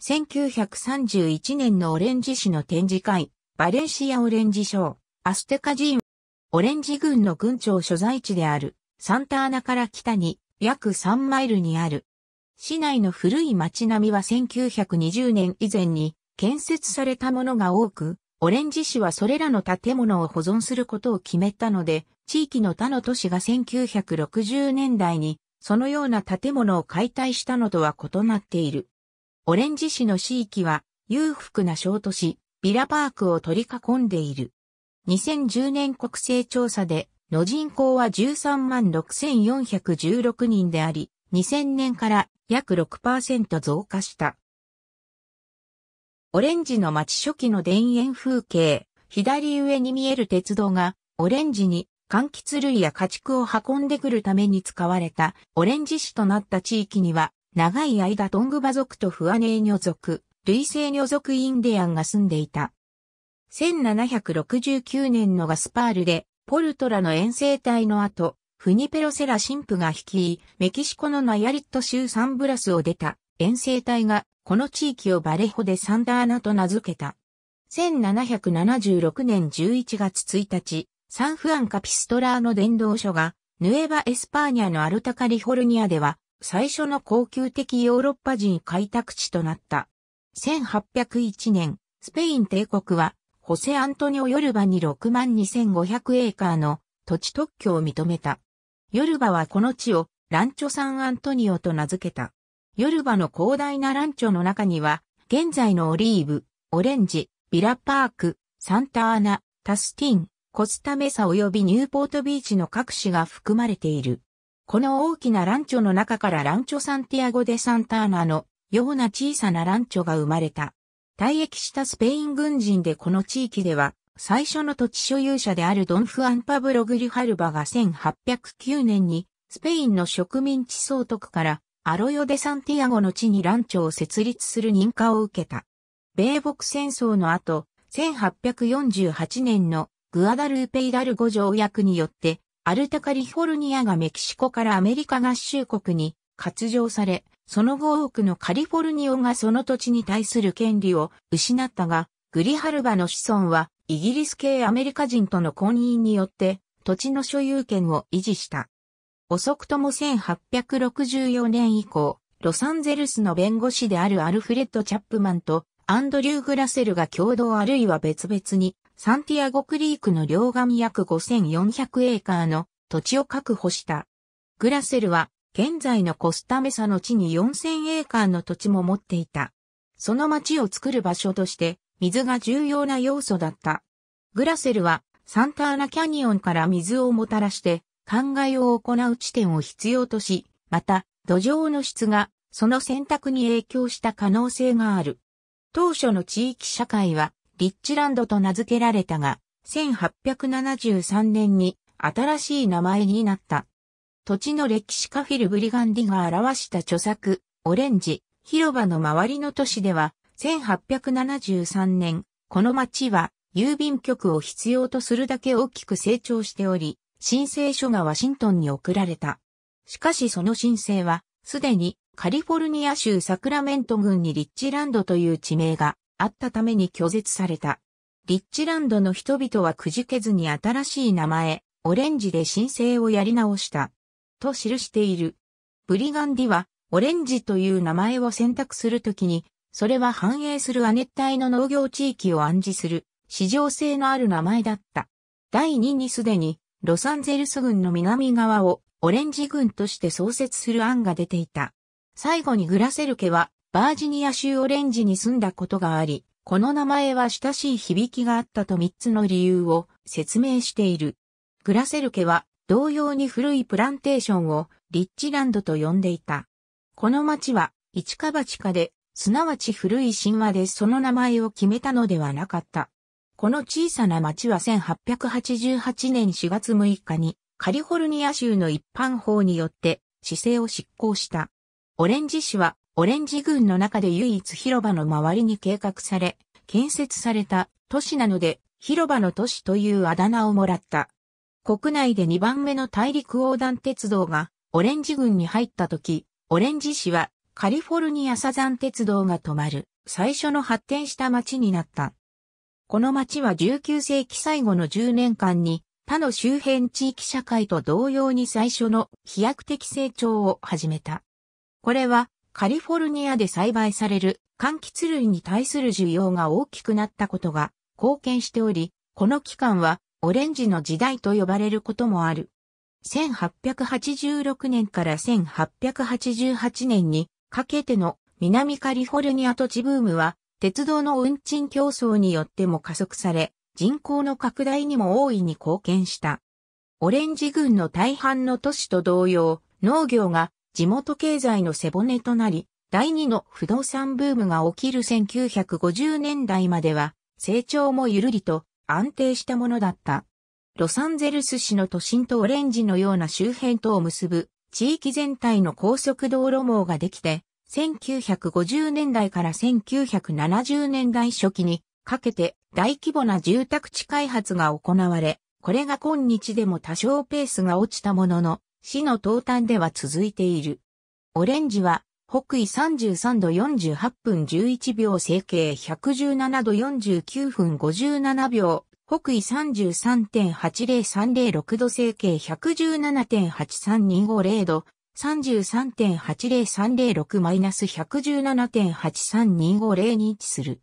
1931年のオレンジ市の展示会、バレンシアオレンジ賞、アステカジーン。オレンジ軍の軍庁所在地である、サンターナから北に約3マイルにある。市内の古い街並みは1920年以前に建設されたものが多く、オレンジ市はそれらの建物を保存することを決めたので、地域の他の都市が1960年代にそのような建物を解体したのとは異なっている。オレンジ市の市域は裕福な小都市、ビラパークを取り囲んでいる。2010年国勢調査で、の人口は13万6416人であり、2000年から約6%増加した。オレンジの町初期の田園風景、左上に見える鉄道が、オレンジに柑橘類や家畜を運んでくるために使われたオレンジ市となった地域には長い間トングバ族とフアネーニョ族、類性ョ族インディアンが住んでいた。1769年のガスパールで、ポルトラの遠征隊の後、フニペロセラ神父が率い、メキシコのナヤリット州サンブラスを出た遠征隊が、この地域をバレホでサンダーナと名付けた。1776年11月1日、サンフアンカピストラーの伝道書が、ヌエバ・エスパーニャのアルタカリフォルニアでは、最初の高級的ヨーロッパ人開拓地となった。1801年、スペイン帝国は、ホセ・アントニオ・ヨルバに6万2500エーカーの土地特許を認めた。ヨルバはこの地をランチョ・サン・アントニオと名付けた。ヨルバの広大なランチョの中には、現在のオリーブ、オレンジ、ビラパーク、サンタアナ、タスティン、コスタメサ及びニューポートビーチの各市が含まれている。この大きなランチョの中からランチョサンティアゴデサンターナのような小さなランチョが生まれた。退役したスペイン軍人でこの地域では、最初の土地所有者であるドン・フアン・パブロ・グリハルバが1809年に、スペインの植民地総督からアロヨ・デ・サンティアゴの地にランチョを設立する認可を受けた。米北戦争の後、1848年のグアダルーペ・イダルゴ条約によって、アルタカリフォルニアがメキシコからアメリカ合衆国に割譲され、その後多くのカリフォルニアがその土地に対する権利を失ったが、グリハルバの子孫はイギリス系アメリカ人との婚姻によって土地の所有権を維持した。遅くとも1864年以降、ロサンゼルスの弁護士であるアルフレッド・チャップマンとアンドリュー・グラセルが共同あるいは別々にサンティアゴクリークの両岸約5400エーカーの土地を確保した。グラセルは現在のコスタメサの地に4000エーカーの土地も持っていた。その町を作る場所として水が重要な要素だった。グラセルはサンターナキャニオンから水をもたらして灌漑を行う地点を必要とし、また土壌の質がその選択に影響した可能性がある。当初の地域社会はリッチランドと名付けられたが、1873年に新しい名前になった。土地の歴史家フィル・ブリガンディが表した著作、オレンジ、広場の周りの都市では、1873年、この町は郵便局を必要とするだけ大きく成長しており、申請書がワシントンに送られた。しかしその申請は、すでにカリフォルニア州サクラメント郡にリッチランドという地名があったために拒絶された。リッチランドの人々はくじけずに新しい名前、オレンジで申請をやり直した。と記している。ブリガンディは、オレンジという名前を選択するときに、それは反映する亜熱帯の農業地域を暗示する、市場性のある名前だった。第2にすでに、ロサンゼルス軍の南側をオレンジ軍として創設する案が出ていた。最後にグラセル家はバージニア州オレンジに住んだことがあり、この名前は親しい響きがあったと3つの理由を説明している。グラセル家は同様に古いプランテーションをリッチランドと呼んでいた。この町は一か八かで、すなわち古い神話でその名前を決めたのではなかった。この小さな町は1888年4月6日にカリフォルニア州の一般法によって市政を執行した。オレンジ市はオレンジ軍の中で唯一広場の周りに計画され、建設された都市なので、広場の都市というあだ名をもらった。国内で2番目の大陸横断鉄道がオレンジ軍に入った時、オレンジ市はカリフォルニアサザン鉄道が止まる最初の発展した町になった。この町は19世紀最後の10年間に他の周辺地域社会と同様に最初の飛躍的成長を始めた。これはカリフォルニアで栽培される柑橘類に対する需要が大きくなったことが貢献しており、この期間はオレンジの時代と呼ばれることもある。1886年から1888年にかけての南カリフォルニア土地ブームは鉄道の運賃競争によっても加速され、人口の拡大にも大いに貢献した。オレンジ軍の大半の都市と同様、農業が地元経済の背骨となり、第二の不動産ブームが起きる1950年代までは、成長もゆるりと安定したものだった。ロサンゼルス市の都心とオレンジのような周辺とを結ぶ地域全体の高速道路網ができて、1950年代から1970年代初期にかけて大規模な住宅地開発が行われ、これが今日でも多少ペースが落ちたものの、市の東端では続いている。オレンジは、北緯33度48分11秒整形117度49分57秒、北緯33.80306度整形117.83250度、33.80306-117.83250に位置する。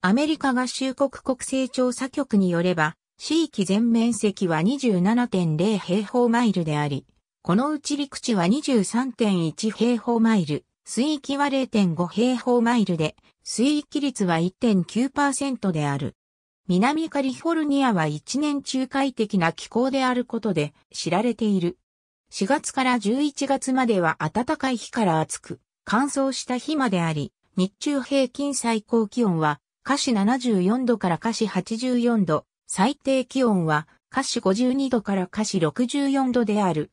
アメリカ合衆国国勢調査局によれば、地域全面積は27.0平方マイルであり、このうち陸地は23.1平方マイル、水域は0.5平方マイルで、水域率は1.9%である。南カリフォルニアは一年中快適な気候であることで知られている。4月から11月までは暖かい日から暑く、乾燥した日まであり、日中平均最高気温は、華氏74度から華氏84度、最低気温は、華氏52度から華氏64度である。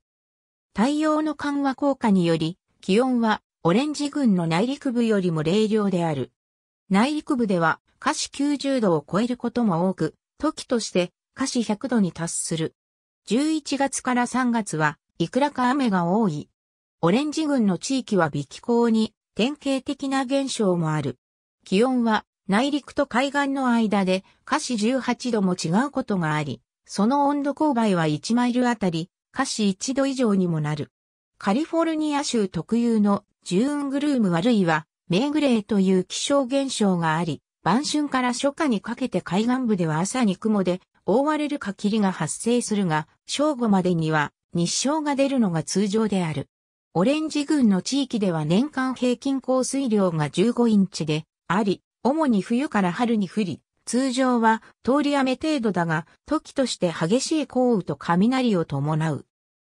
太陽の緩和効果により、気温はオレンジ群の内陸部よりも冷涼である。内陸部では、華氏90度を超えることも多く、時として華氏100度に達する。11月から3月はいくらか雨が多い。オレンジ群の地域は微気候に典型的な現象もある。気温は内陸と海岸の間で華氏18度も違うことがあり、その温度勾配は1マイルあたり、華氏1度以上にもなる。カリフォルニア州特有のジューングルームあるいは、メーグレーという気象現象があり、晩春から初夏にかけて海岸部では朝に雲で覆われるか霧が発生するが、正午までには日照が出るのが通常である。オレンジ群の地域では年間平均降水量が15インチであり、主に冬から春に降り、通常は通り雨程度だが、時として激しい降雨と雷を伴う。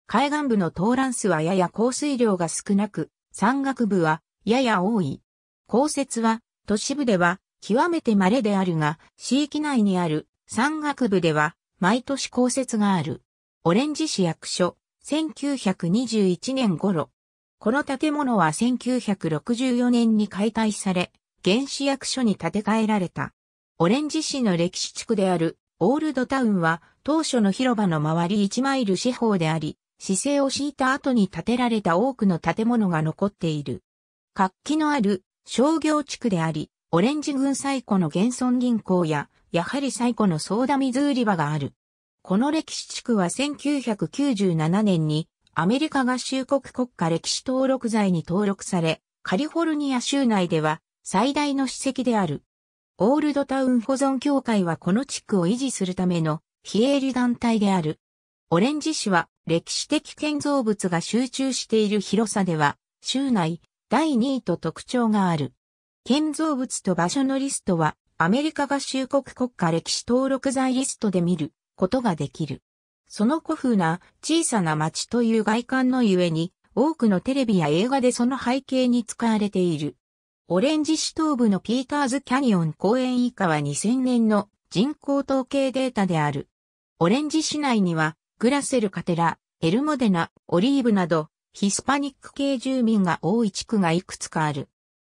海岸部のトーランスはやや降水量が少なく、山岳部はやや多い。降雪は都市部では極めて稀であるが、市域内にある山岳部では毎年降雪がある。オレンジ市役所、1921年頃。この建物は1964年に解体され、原子役所に建て替えられた。オレンジ市の歴史地区であるオールドタウンは当初の広場の周り1マイル四方であり、姿勢を敷いた後に建てられた多くの建物が残っている。活気のある商業地区であり、オレンジ軍最古の現存銀行や、やはり最古のソーダ水売り場がある。この歴史地区は1997年にアメリカ合衆国国家歴史登録財に登録され、カリフォルニア州内では最大の史跡である。オールドタウン保存協会はこの地区を維持するための非営利団体である。オレンジ市は歴史的建造物が集中している広さでは、州内第2位と特徴がある。建造物と場所のリストは、アメリカ合衆国国家歴史登録財リストで見ることができる。その古風な小さな町という外観のゆえに、多くのテレビや映画でその背景に使われている。オレンジ市東部のピーターズキャニオン公園以下は2000年の人口統計データである。オレンジ市内には、グラセルカテラ、エルモデナ、オリーブなど、ヒスパニック系住民が多い地区がいくつかある。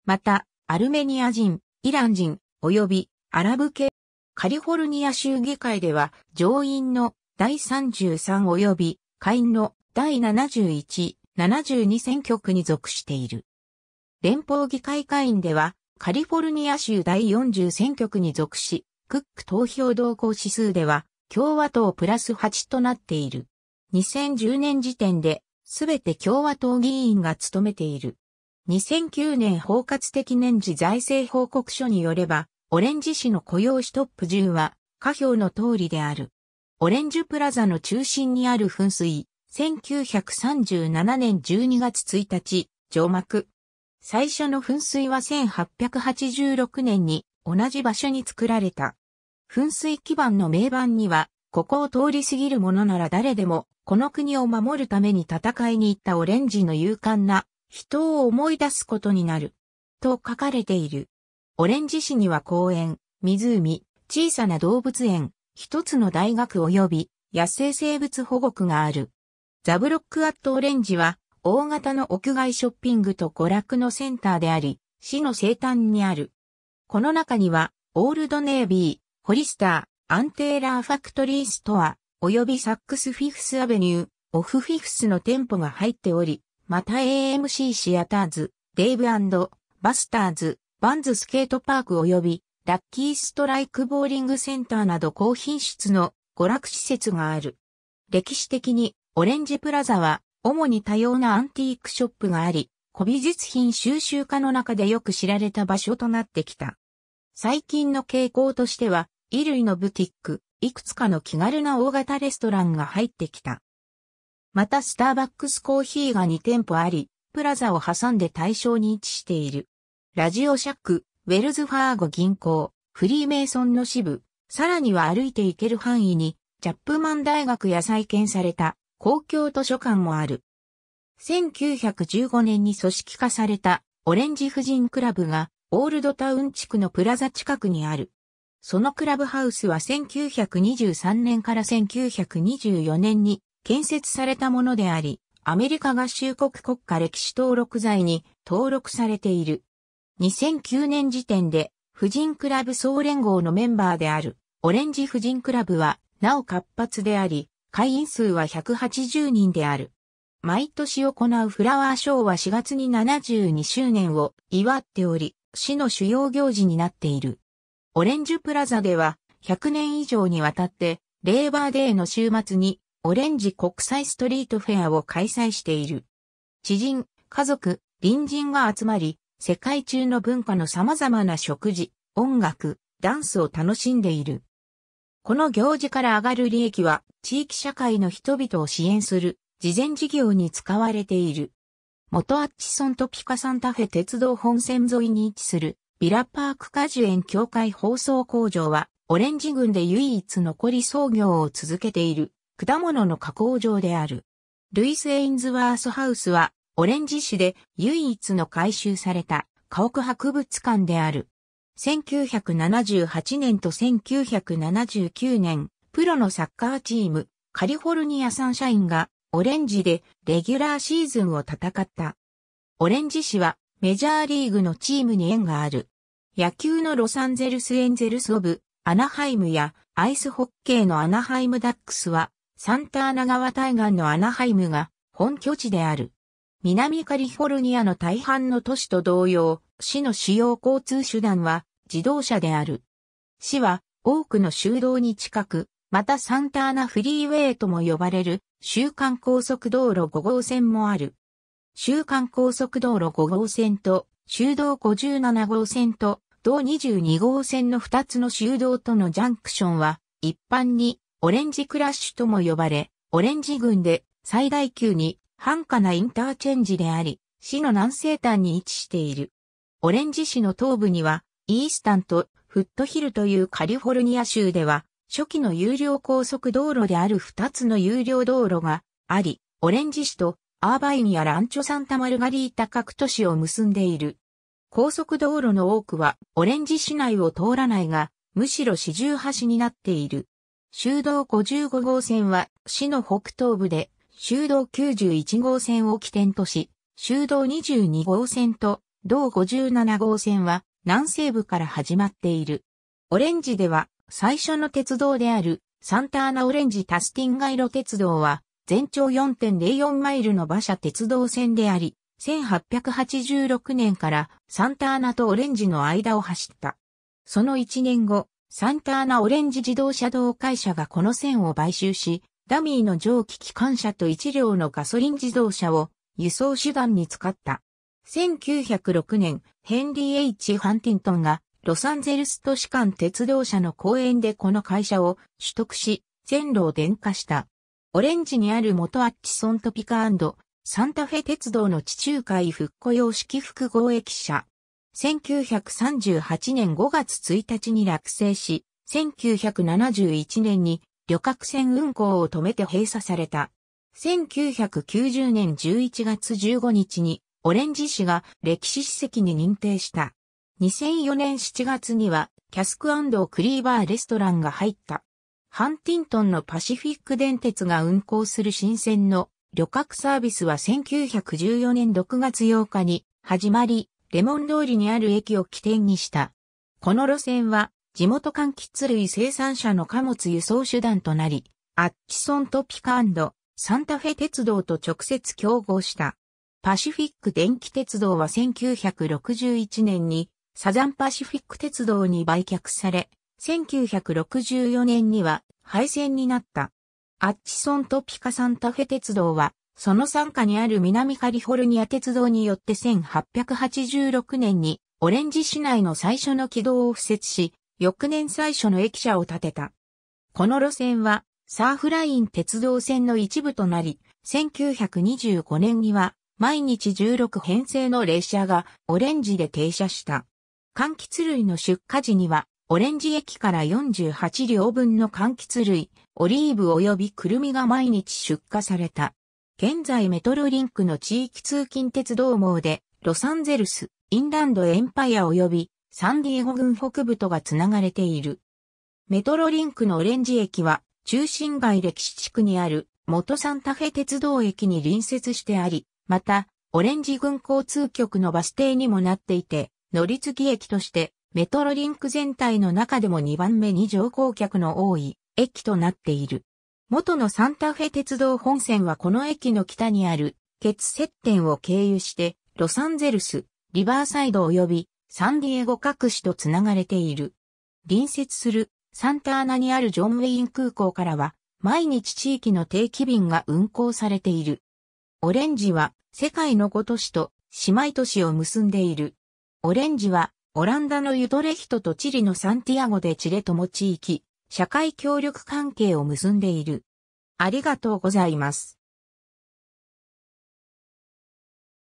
また、アルメニア人、イラン人、及びアラブ系。カリフォルニア州議会では、上院の第33及び下院の第71、72選挙区に属している。連邦議会会員では、カリフォルニア州第40選挙区に属し、クック投票動向指数では、共和党プラス8となっている。2010年時点で、すべて共和党議員が務めている。2009年包括的年次財政報告書によれば、オレンジ市の雇用しトップ10は、下表の通りである。オレンジプラザの中心にある噴水、1937年12月1日、上幕、最初の噴水は1886年に同じ場所に作られた。噴水基盤の名盤には、ここを通り過ぎる者なら誰でも、この国を守るために戦いに行ったオレンジの勇敢な人を思い出すことになる。と書かれている。オレンジ市には公園、湖、小さな動物園、一つの大学及び野生生物保護区がある。ザブロックアットオレンジは大型の屋外ショッピングと娯楽のセンターであり、市の西端にある。この中には、オールドネイビー、ホリスター、アンテーラーファクトリーストア、及びサックスフィフスアベニュー、オフフィフスの店舗が入っており、また AMC シアターズ、デイブバスターズ、バンズスケートパーク及び、ラッキーストライクボーリングセンターなど高品質の娯楽施設がある。歴史的に、オレンジプラザは、主に多様なアンティークショップがあり、古美術品収集家の中でよく知られた場所となってきた。最近の傾向としては、衣類のブティック、いくつかの気軽な大型レストランが入ってきた。またスターバックスコーヒーが2店舗あり、プラザを挟んで対象に位置している。ラジオシャック、ウェルズファーゴ銀行、フリーメイソンの支部、さらには歩いて行ける範囲に、チャップマン大学や再建された公共図書館もある。1915年に組織化されたオレンジ婦人クラブがオールドタウン地区のプラザ近くにある。そのクラブハウスは1923年から1924年に建設されたものであり、アメリカ合衆国国家歴史登録財に登録されている。2009年時点で、婦人クラブ総連合のメンバーである、オレンジ婦人クラブは、なお活発であり、会員数は180人である。毎年行うフラワーショーは4月に72周年を祝っており、市の主要行事になっている。オレンジプラザでは100年以上にわたってレーバーデーの週末にオレンジ国際ストリートフェアを開催している。知人、家族、隣人が集まり、世界中の文化の様々な食事、音楽、ダンスを楽しんでいる。この行事から上がる利益は、地域社会の人々を支援する、慈善事業に使われている。元アッチソンとピカサンタフェ鉄道本線沿いに位置する、ビラパーク果樹園協会放送工場は、オレンジ郡で唯一残り創業を続けている、果物の加工場である。ルイス・エインズワースハウスは、オレンジ市で唯一の回収された家屋博物館である。1978年と1979年、プロのサッカーチーム、カリフォルニアサンシャインがオレンジでレギュラーシーズンを戦った。オレンジ市はメジャーリーグのチームに縁がある。野球のロサンゼルスエンゼルスオブ、アナハイムやアイスホッケーのアナハイムダックスは、サンターナ川対岸のアナハイムが本拠地である。南カリフォルニアの大半の都市と同様、市の主要交通手段は自動車である。市は多くの修道に近く、またサンターナフリーウェイとも呼ばれる週間高速道路5号線もある。週間高速道路5号線と修道57号線と同22号線の2つの修道とのジャンクションは一般にオレンジクラッシュとも呼ばれ、オレンジ群で最大級に繁華なインターチェンジであり、市の南西端に位置している。オレンジ市の東部にはイースタンとフットヒルというカリフォルニア州では、初期の有料高速道路である2つの有料道路があり、オレンジ市とアーバインやランチョサンタマルガリータ各都市を結んでいる。高速道路の多くはオレンジ市内を通らないが、むしろ四重橋になっている。州道55号線は市の北東部で、州道91号線を起点とし、州道22号線と道57号線は南西部から始まっている。オレンジでは最初の鉄道であるサンターナオレンジタスティン街路鉄道は全長4.04マイルの馬車鉄道線であり、1886年からサンターナとオレンジの間を走った。その1年後、サンターナオレンジ自動車道会社がこの線を買収し、ダミーの蒸気機関車と1両のガソリン自動車を輸送手段に使った。1906年、ヘンリー・ H・ ハンティントンがロサンゼルス都市間鉄道社の公園でこの会社を取得し、線路を電化した。オレンジにある元アッチソントピカサンタフェ鉄道の地中海復古用式複合駅舎。1938年5月1日に落成し、1971年に旅客船運行を止めて閉鎖された。1990年11月15日にオレンジ市が歴史史跡に認定した。2004年7月にはキャスククリーバーレストランが入った。ハンティントンのパシフィック電鉄が運行する新線の旅客サービスは1914年6月8日に始まり、レモン通りにある駅を起点にした。この路線は地元柑橘類生産者の貨物輸送手段となり、アッチソンとピカサンタフェ鉄道と直接競合した。パシフィック電気鉄道は1961年にサザンパシフィック鉄道に売却され、1964年には廃線になった。アッチソンとピカサンタフェ鉄道は、その傘下にある南カリフォルニア鉄道によって1886年にオレンジ市内の最初の軌道を敷設し、翌年最初の駅舎を建てた。この路線はサーフライン鉄道線の一部となり、1925年には毎日16編成の列車がオレンジで停車した。柑橘類の出荷時には、オレンジ駅から48両分の柑橘類、オリーブ及びくるみが毎日出荷された。現在メトロリンクの地域通勤鉄道網で、ロサンゼルス、インランドエンパイア及びサンディエゴ郡北部とがつながれている。メトロリンクのオレンジ駅は中心街歴史地区にある元サンタフェ鉄道駅に隣接してあり、また、オレンジ軍交通局のバス停にもなっていて、乗り継ぎ駅としてメトロリンク全体の中でも2番目に乗降客の多い駅となっている。元のサンタフェ鉄道本線はこの駅の北にある、決接点を経由して、ロサンゼルス、リバーサイド及びサンディエゴ各市とつながれている。隣接するサンタアナにあるジョン・ウェイン空港からは、毎日地域の定期便が運行されている。オレンジは世界の5都市と姉妹都市を結んでいる。オレンジは、オランダのユトレヒトとチリのサンティアゴでチレとも地域、社会協力関係を結んでいる。ありがとうございます。